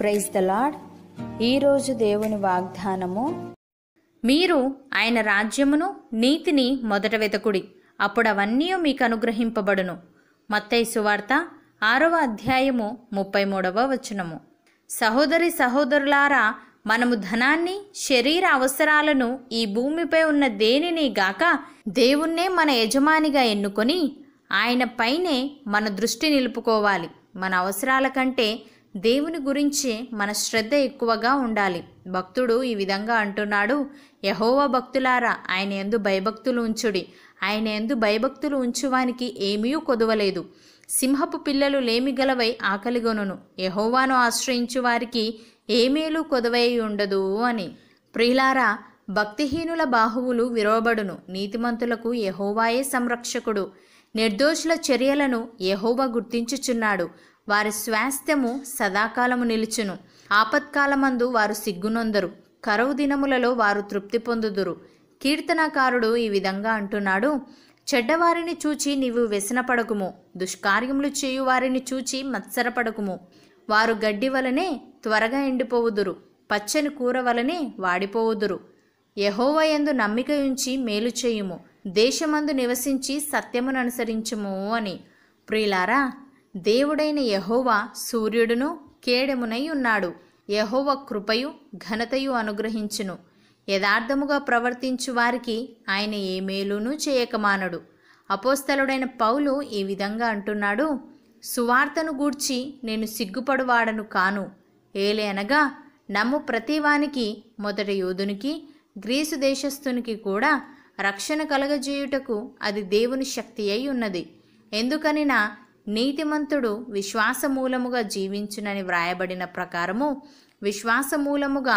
praise the lord ఈరోజు దేవుని వాగ్దానము మీరు ఆయన రాజ్యమును నీతిని మొదట వెతకుడి అప్పుడు అవన్నీ మీకు అనుగ్రహింపబడును మత్తైసు వార్త ఆరవ అధ్యాయము ముప్పై మూడవ వచనము సహోదరి సహోదరులారా మనము ధనాన్ని శరీర అవసరాలను ఈ భూమిపై ఉన్న దేనిని గాక దేవుణ్ణే మన యజమానిగా ఎన్నుకొని ఆయన పైనే మన దృష్టి నిలుపుకోవాలి మన అవసరాల కంటే దేవుని గురించి మన శ్రద్ధ ఎక్కువగా ఉండాలి భక్తుడు ఈ విధంగా అంటున్నాడు యహోవ భక్తులారా ఆయన ఎందు భయభక్తులు ఉంచుడి ఆయన ఎందు భయభక్తులు ఉంచువానికి ఏమీ కొదవలేదు సింహపు పిల్లలు లేమి గలవై ఆకలిగొనును యహోవాను ఆశ్రయించు వారికి ఏమేలు కొదవై ఉండదు అని ప్రియులారా భక్తిహీనుల బాహువులు విరవబడును నీతిమంతులకు యహోవాయే సంరక్షకుడు నిర్దోషుల చర్యలను యహోవా గుర్తించుచున్నాడు వారి స్వాస్థ్యము సదాకాలము నిలుచును ఆపత్కాలమందు వారు సిగ్గునొందరు కరువు దినములలో వారు తృప్తి పొందుదురు కీర్తనకారుడు ఈ విధంగా అంటున్నాడు చెడ్డవారిని చూచి నీవు వ్యసనపడకుము దుష్కార్యములు చేయు వారిని చూచి మత్సరపడకుము వారు గడ్డి వలనే త్వరగా ఎండిపోవుదురు పచ్చని కూర వలనే వాడిపోవుదురు యహోవ ఎందు నమ్మిక ఉంచి మేలు చేయుము దేశమందు నివసించి సత్యమును అనుసరించుము అని ప్రియులారా దేవుడైన యహోవా సూర్యుడును కేడెమునై ఉన్నాడు యహోవ కృపయు ఘనతయు అనుగ్రహించును యథార్థముగా ప్రవర్తించు వారికి ఆయన ఏ మేలును చేయకమానడు అపోస్తలుడైన పౌలు ఈ విధంగా అంటున్నాడు సువార్తను గూర్చి నేను సిగ్గుపడువాడను కాను ఏలే అనగా నమ్ము ప్రతివానికి మొదట యోధునికి గ్రీసు దేశస్థునికి కూడా రక్షణ కలగజేయుటకు అది దేవుని శక్తి అయి ఉన్నది ఎందుకనినా నీతిమంతుడు విశ్వాసమూలముగా జీవించునని వ్రాయబడిన ప్రకారము విశ్వాసమూలముగా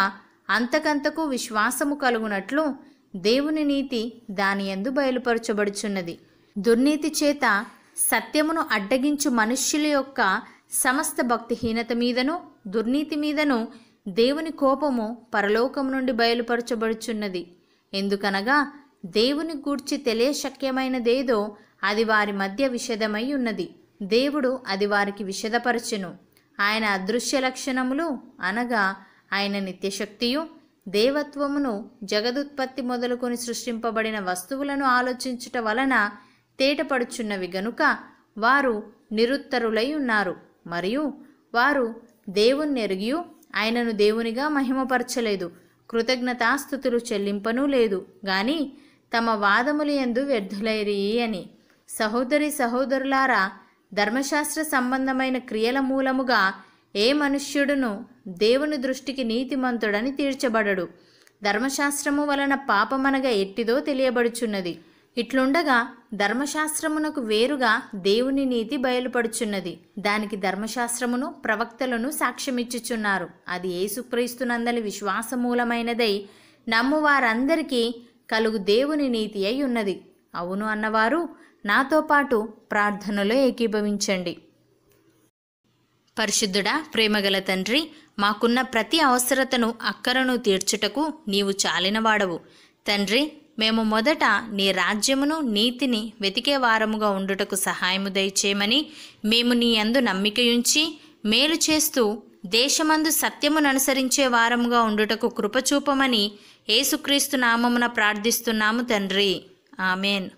అంతకంతకు విశ్వాసము కలుగునట్లు దేవుని నీతి దాని ఎందు బయలుపరచబడుచున్నది దుర్నీతి చేత సత్యమును అడ్డగించు మనుష్యుల యొక్క సమస్త భక్తిహీనత మీదను దుర్నీతి మీదను దేవుని కోపము పరలోకం నుండి బయలుపరచబడుచున్నది ఎందుకనగా దేవుని గూర్చి తెలియశక్యమైనదేదో అది వారి మధ్య విషదమై ఉన్నది దేవుడు అది వారికి విషదపరచును ఆయన అదృశ్య లక్షణములు అనగా ఆయన నిత్యశక్తియు దేవత్వమును జగదుత్పత్తి మొదలుకొని సృష్టింపబడిన వస్తువులను ఆలోచించుట వలన తేటపడుచున్నవి గనుక వారు నిరుత్తరులై ఉన్నారు మరియు వారు దేవుణ్ణి ఎరిగి ఆయనను దేవునిగా మహిమపరచలేదు కృతజ్ఞతాస్థుతులు చెల్లింపనూ లేదు గాని తమ వాదములు ఎందు వ్యర్థులైరి అని సహోదరి సహోదరులారా ధర్మశాస్త్ర సంబంధమైన క్రియల మూలముగా ఏ మనుష్యుడును దేవుని దృష్టికి నీతిమంతుడని తీర్చబడడు ధర్మశాస్త్రము వలన పాపమనగా ఎట్టిదో తెలియబడుచున్నది ఇట్లుండగా ధర్మశాస్త్రమునకు వేరుగా దేవుని నీతి బయలుపడుచున్నది దానికి ధర్మశాస్త్రమును ప్రవక్తలను సాక్ష్యమిచ్చుచున్నారు అది ఏసుక్రీస్తునందలి విశ్వాసమూలమైనదై నమ్ము వారందరికీ కలుగు దేవుని నీతి అయి ఉన్నది అవును అన్నవారు నాతో పాటు ప్రార్థనలో ఏకీభవించండి పరిశుద్ధుడా ప్రేమగల తండ్రి మాకున్న ప్రతి అవసరతను అక్కరను తీర్చుటకు నీవు చాలినవాడవు తండ్రి మేము మొదట నీ రాజ్యమును నీతిని వెతికే వారముగా ఉండుటకు సహాయము దయచేయమని మేము నీ అందు నమ్మికయుంచి మేలు చేస్తూ దేశమందు సత్యమును అనుసరించే వారముగా ఉండుటకు కృపచూపమని ఏసుక్రీస్తు నామమున ప్రార్థిస్తున్నాము తండ్రి ఆమెన్